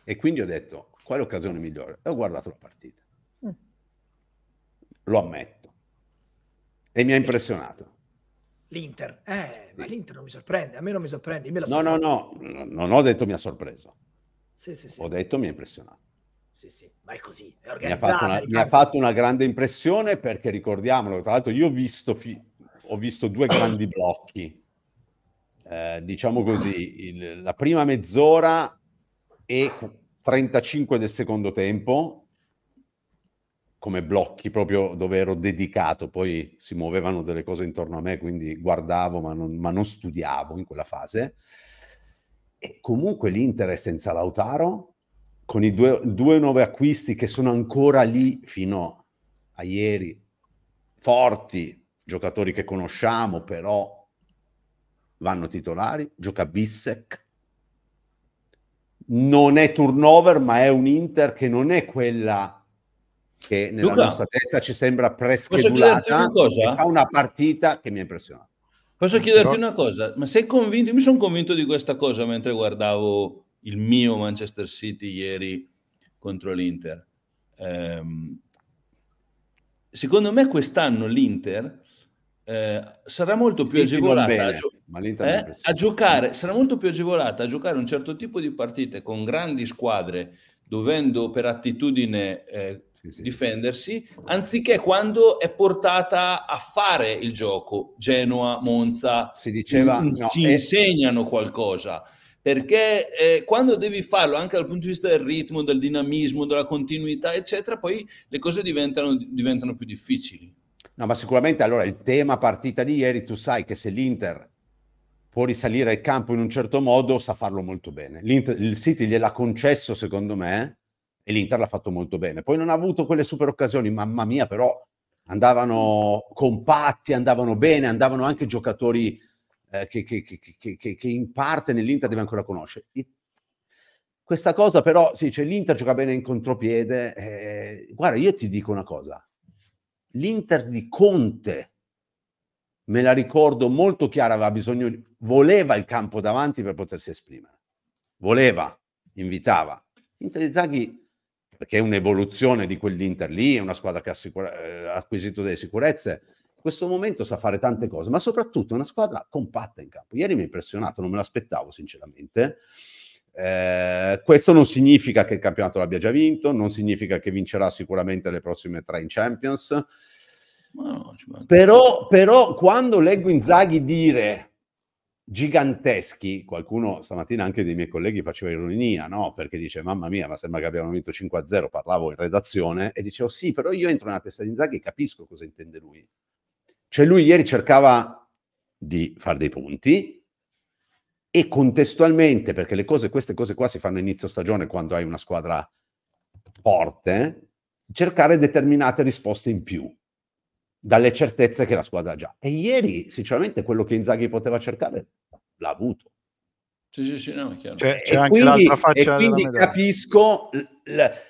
E quindi ho detto, quale occasione migliore? E ho guardato la partita. Mm. Lo ammetto. E mi ha impressionato. L'Inter, eh, sì. ma l'Inter non mi sorprende, a me non mi sorprende. Me no, no, no, non ho detto mi ha sorpreso. Sì, sì, sì. Ho detto mi ha impressionato. Sì, sì, ma è così, è mi, ha fatto, una, ha fatto una, grande impressione perché ricordiamolo, tra l'altro io ho visto, fi- ho visto due grandi blocchi eh, diciamo così, il, la prima mezz'ora e 35 del secondo tempo come blocchi proprio dove ero dedicato, poi si muovevano delle cose intorno a me, quindi guardavo ma non, ma non studiavo in quella fase. E comunque l'Inter è senza Lautaro, con i due, due nuovi acquisti che sono ancora lì fino a ieri, forti, giocatori che conosciamo, però vanno titolari, gioca Bissec. Non è turnover, ma è un Inter che non è quella che nella Luca, nostra testa ci sembra preschedulata. Fa una partita che mi ha impressionato. Posso chiederti Però... una cosa? Ma sei convinto? mi sono convinto di questa cosa mentre guardavo il mio Manchester City ieri contro l'Inter. Ehm, secondo me quest'anno l'Inter eh, sarà molto più agevolata bene, a, gio- eh, a, giocare sarà molto più agevolata a giocare un certo tipo di partite con grandi squadre dovendo per attitudine eh, sì, sì. difendersi anziché quando è portata a fare il gioco Genoa, Monza si diceva, in, mm, no, ci è... Eh. insegnano qualcosa perché eh, quando devi farlo anche dal punto di vista del ritmo, del dinamismo, della continuità, eccetera, poi le cose diventano, diventano più difficili. No, ma sicuramente allora il tema partita di ieri, tu sai che se l'Inter può risalire al campo in un certo modo, sa farlo molto bene. L'Inter, il City gliel'ha concesso, secondo me, e l'Inter l'ha fatto molto bene. Poi non ha avuto quelle super occasioni, mamma mia, però andavano compatti, andavano bene, andavano anche giocatori eh, che, che, che, che, in parte nell'Inter deve ancora conoscere. questa cosa però, sì, cioè l'Inter gioca bene in contropiede. Eh, guarda, io ti dico una cosa, l'Inter di Conte, me la ricordo molto chiara, aveva bisogno, voleva il campo davanti per potersi esprimere, voleva, invitava. L'Inter di Zaghi, perché è un'evoluzione di quell'Inter lì, è una squadra che ha sicura, eh, acquisito delle sicurezze, in questo momento sa fare tante cose, ma soprattutto è una squadra compatta in campo. Ieri mi ha impressionato, non me l'aspettavo sinceramente, eh, questo non significa che il campionato l'abbia già vinto, non significa che vincerà sicuramente le prossime tre in Champions. No, però, però quando leggo Inzaghi dire giganteschi. Qualcuno stamattina anche dei miei colleghi faceva ironia, no? Perché dice: Mamma mia, ma sembra che abbiamo vinto 5-0. Parlavo in redazione e dicevo: Sì, però io entro nella testa di Inzaghi e capisco cosa intende lui. Cioè, lui ieri cercava di fare dei punti, e contestualmente, perché le cose, queste cose qua si fanno inizio stagione quando hai una squadra forte, cercare determinate risposte in più dalle certezze che la squadra ha già. E ieri, sinceramente, quello che Inzaghi poteva cercare l'ha avuto. Sì, sì, sì, no, cioè, e, quindi, e quindi capisco il,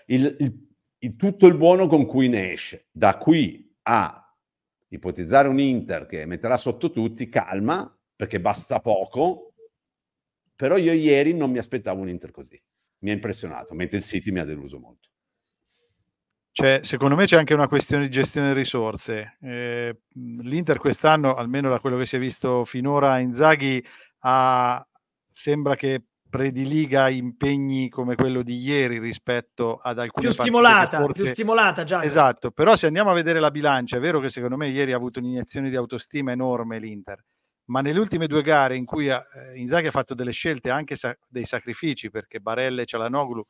il, il, il, tutto il buono con cui ne esce. Da qui a ipotizzare un Inter che metterà sotto tutti, calma, perché basta poco, però io ieri non mi aspettavo un Inter così. Mi ha impressionato, mentre il City mi ha deluso molto. Cioè, secondo me c'è anche una questione di gestione delle risorse. Eh, L'Inter quest'anno, almeno da quello che si è visto finora, Inzaghi ha, sembra che prediliga impegni come quello di ieri rispetto ad alcuni più stimolata, forse... più stimolata già esatto, però se andiamo a vedere la bilancia è vero che secondo me ieri ha avuto un'iniezione di autostima enorme l'Inter ma nelle ultime due gare in cui eh, Inzaghi ha fatto delle scelte, anche sa- dei sacrifici, perché Barella e Cialanoglu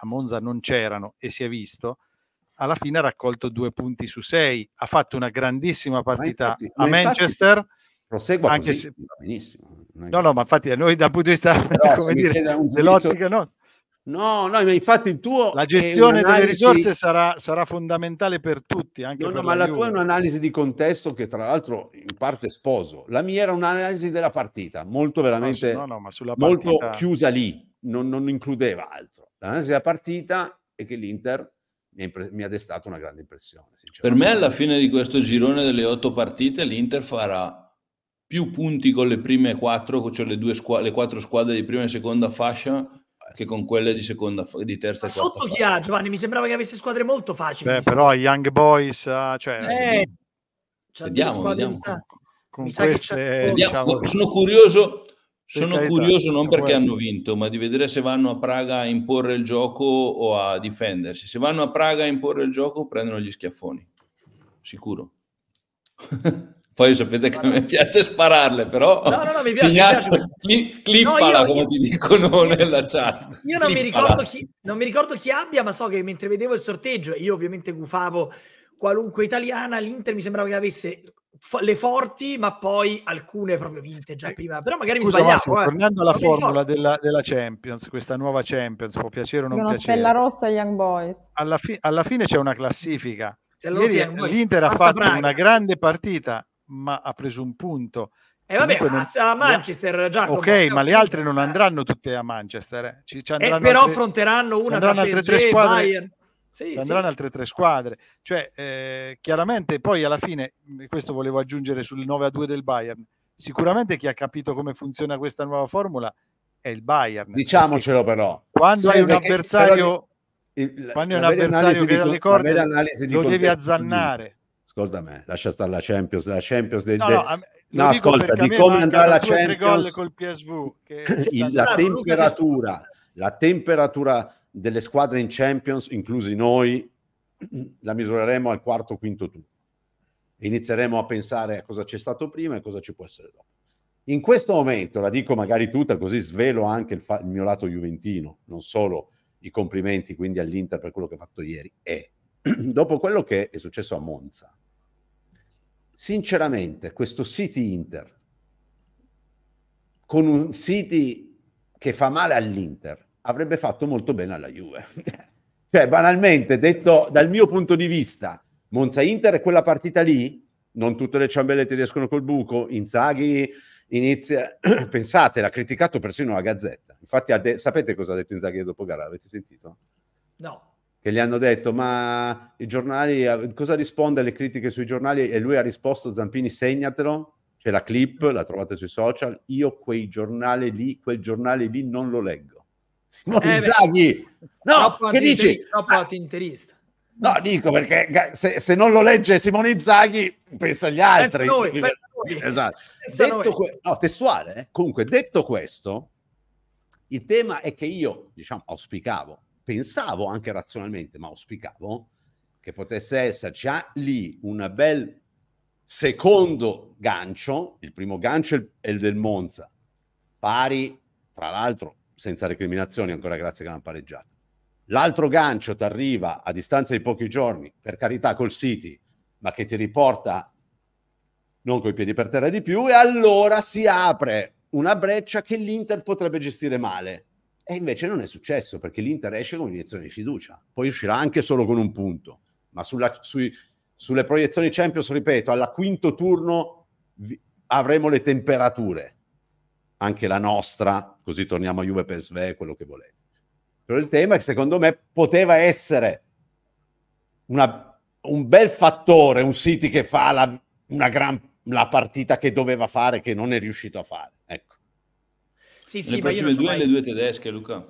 a Monza non c'erano e si è visto, alla fine ha raccolto due punti su sei, ha fatto una grandissima partita ma infatti, ma a Manchester. Prosegua anche così, se... benissimo. No, no, ma infatti a noi dal punto di vista dell'ottica, no, No, no, ma infatti il tuo... La gestione delle risorse sarà, sarà, fondamentale per tutti. Anche no, per no, la ma la tua è un'analisi di contesto che tra l'altro in parte sposo. La mia era un'analisi della partita, molto veramente... No, no, partita... Molto chiusa lì, non, non, includeva altro. L'analisi della partita è che l'Inter mi, mi ha destato una grande impressione. Per me alla fine di questo girone delle otto partite l'Inter farà più punti con le prime quattro, cioè le, squ- le quattro squadre di prima e seconda fascia che con quelle di seconda, di terza. sotto quarta. chi ha Giovanni? Mi sembrava che avesse squadre molto facili. Beh, però Young Boys, ah, cioè... Eh, vediamo, vediamo. Mi sa, queste, che diciamo, Sono curioso, sono curioso non perché hanno vinto, ma di vedere se vanno a Praga a imporre il gioco o a difendersi. Se vanno a Praga a imporre il gioco, prendono gli schiaffoni, sicuro. Poi sapete che a me piace spararle, però no, no, no, Cli, clippala, no, come ti dicono nella chat. Io non mi, chi, non mi, ricordo chi, abbia, ma so che mentre vedevo il sorteggio, io ovviamente gufavo qualunque italiana, l'Inter mi sembrava che avesse le forti, ma poi alcune proprio vinte già eh, prima. Però magari Scusa, mi sbagliavo. Eh. Tornando alla non formula della, della, Champions, questa nuova Champions, può piacere o non una piacere. Una stella rossa Young Boys. alla, fi- alla fine c'è una classifica. Ieri, l'Inter ha fatto Braga. una grande partita ma ha preso un punto. E eh vabbè, non... a Manchester, già. Ok, ma le altre non eh. andranno tutte a Manchester. Eh. Ci, ci eh, però altre... affronteranno una andranno altre tre squadre. Sì, andranno sì. altre tre squadre. Cioè, eh, chiaramente poi alla fine, mm, questo volevo aggiungere sul 9 a 2 del Bayern, sicuramente chi ha capito come funziona questa nuova formula è il Bayern. Diciamocelo però. Quando hai un avversario, il, quando è un avversario che ha le corde, lo devi azzannare ascolta me, lascia stare la Champions, la Champions del... No, de... no, no ascolta, di come andrà la Champions... Col PSV, sì, la temperatura, la temperatura delle squadre in Champions, inclusi noi, la misureremo al quarto quinto turno. Inizieremo a pensare a cosa c'è stato prima e cosa ci può essere dopo. In questo momento, la dico magari tutta, così svelo anche il, fa- il mio lato juventino, non solo i complimenti quindi all'Inter per quello che ha fatto ieri. E dopo quello che è successo a Monza, sinceramente questo City Inter con un City che fa male all'Inter avrebbe fatto molto bene alla Juve. cioè, banalmente, detto dal mio punto di vista, Monza-Inter è quella partita lì, non tutte le ciambelle ti riescono col buco, Inzaghi inizia, pensate, l'ha criticato persino la Gazzetta. Infatti, de... sapete cosa ha detto Inzaghi dopo gara? L'avete sentito? No che gli hanno detto ma i giornali, eh, cosa risponde alle critiche sui giornali? E lui ha risposto Zampini segnatelo, c'è la clip, la trovate sui social, io quei giornali lì, quel giornale lì non lo leggo. Simone eh Zaghi, no, che dici? Troppo ah, No, dico perché se, se, non lo legge Simone Zaghi, pensa agli altri. Pensa noi, esatto. pensa noi. que- no, testuale, eh? comunque detto questo, il tema è che io, diciamo, auspicavo pensavo anche razionalmente, ma auspicavo che potesse esserci ah, lì un bel secondo gancio, il primo gancio è il del Monza, pari, tra l'altro, senza recriminazioni, ancora grazie che l'hanno pareggiato. L'altro gancio ti arriva a distanza di pochi giorni, per carità col City, ma che ti riporta non coi piedi per terra di più, e allora si apre una breccia che l'Inter potrebbe gestire male. E invece non è successo perché l'Inter esce con un'iniezione di fiducia, poi uscirà anche solo con un punto, ma sulla, sui, sulle proiezioni Champions, ripeto, alla quinto turno vi, avremo le temperature, anche la nostra, così torniamo a Juve PSV, quello che volete. Però il tema è che secondo me poteva essere una, un bel fattore, un City che fa la, una gran, la partita che doveva fare, che non è riuscito a fare. Ecco. Sì, sì, Le prossime due mai... le due tedesche, Luca.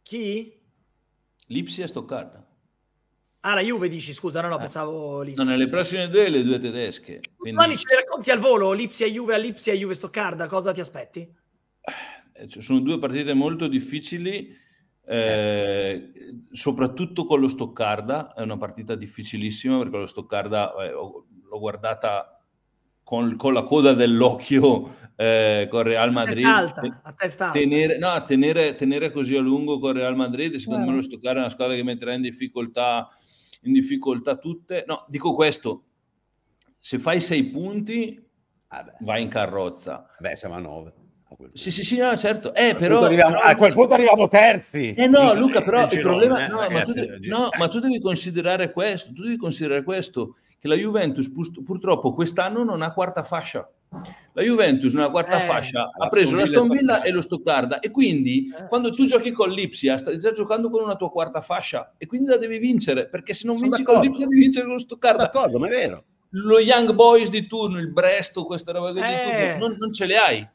Chi? Lipsia e Stoccarda. Ah, la Juve dici, scusa, no, no, ah. pensavo lì. No, nelle prossime due le due tedesche. Quindi... Domani ce le racconti al volo, Lipsia Juve, Lipsia Juve Stoccarda, cosa ti aspetti? Eh, sono due partite molto difficili, eh, soprattutto con lo Stoccarda, è una partita difficilissima perché lo Stoccarda eh, l'ho guardata con, con la coda dell'occhio eh, con Real Madrid. A testa alta, a testa alta. Tenere, no, tenere, tenere, così a lungo con Real Madrid, secondo eh. me certo. lo Stuttgart è una squadra che metterà in difficoltà, in difficoltà tutte. No, dico questo, se fai sei punti Vabbè. Ah, vai in carrozza. Beh, siamo a nove. Sì, sì, sì, no, certo. Eh, però, arriviamo, però, a quel punto arriviamo terzi. Eh no, Luca, però il girone, problema... Eh, no, ragazzi, ma tu, no, ma tu devi considerare questo, tu devi considerare questo che la Juventus purtroppo quest'anno non ha quarta fascia. La Juventus nella quarta eh, fascia ha preso la Ston Villa e lo Stoccarda e quindi eh, quando tu giochi con l'Ipsia stai già giocando con una tua quarta fascia e quindi la devi vincere perché se non Sono vinci d'accordo. con l'Ipsia devi vincere con lo Stoccarda. D'accordo, ma è vero. Lo Young Boys di turno, il Bresto, questa roba eh. di turno, eh. non, non ce le hai.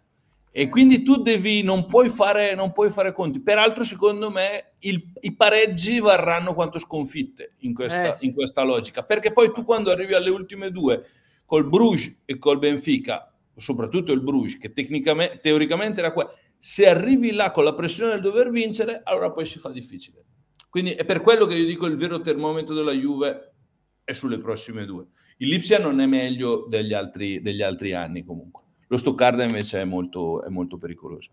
E quindi tu devi, non, puoi fare, non puoi fare conti. Peraltro, secondo me, il, i pareggi varranno quanto sconfitte in questa, eh sì. in questa logica. Perché poi tu quando arrivi alle ultime due, col Bruges e col Benfica, soprattutto il Bruges, che tecnicamente, teoricamente era qua, se arrivi là con la pressione del dover vincere, allora poi si fa difficile. Quindi è per quello che io dico il vero termometro della Juve è sulle prossime due. Il Lipsia non è meglio degli altri, degli altri anni comunque. Lo Stoccarda invece è molto, è molto pericoloso.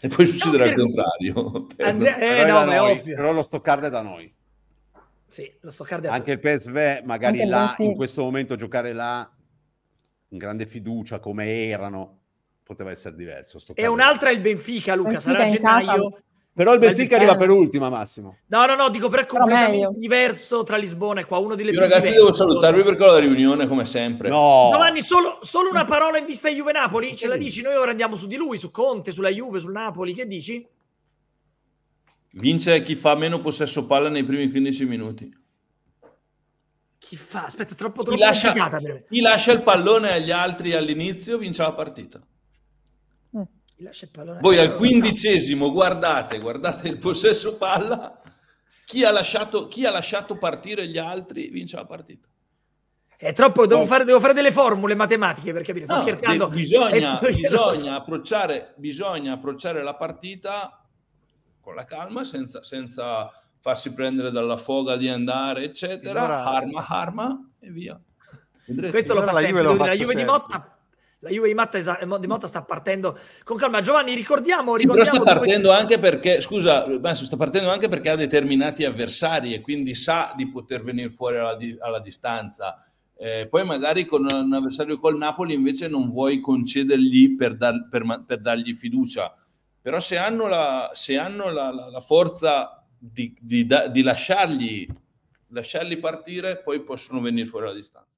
E poi succederà il contrario. Andre- eh, però, no, noi, però lo Stoccarda è da noi. Sì, lo Stoccarda è da Anche il PSV magari Anche là, in questo momento giocare là in grande fiducia come erano, poteva essere diverso. Stoccarda. E un'altra è il Benfica, Luca, Benfica sarà a gennaio. Casa. Però il Benfica arriva per ultima, Massimo. No, no, no, dico per completamente no, diverso tra Lisbona e qua, uno delle Io ragazzi diverse, devo salutarvi perché ho la riunione come sempre. No. Giovanni, solo, solo una mm. parola in vista di Juve Napoli, ce la dici? Noi ora andiamo su di lui, su Conte, sulla Juve, sul Napoli, che dici? Vince chi fa meno possesso palla nei primi 15 minuti. Chi fa? Aspetta, troppo troppo chi lascia, chi lascia il pallone agli altri all'inizio vince la partita. Pallone, Voi al quindicesimo guardate, guardate il possesso palla, chi ha, lasciato, chi ha lasciato partire gli altri vince la partita. È troppo, devo, no. fare, devo fare, delle formule matematiche per capire, sto no, scherzando. De- bisogna, bisogna, approcciare, bisogna, approcciare, la partita con la calma, senza, senza farsi prendere dalla foga di andare, eccetera. Arma, arma e via. Vedrete. Questo lo fa sempre, la Juve, la Juve di Motta la Juve di Motta, di Motta sta partendo con calma. Giovanni, ricordiamo... Sì, però sta partendo come... anche perché, scusa, Massimo, sta partendo anche perché ha determinati avversari e quindi sa di poter venire fuori alla, di, alla distanza. Eh, poi magari con un avversario col Napoli invece non vuoi concedergli per, dar, per, per dargli fiducia. Però se hanno la, se hanno la, la, la forza di, di, di lasciargli, lasciarli partire, poi possono venire fuori alla distanza.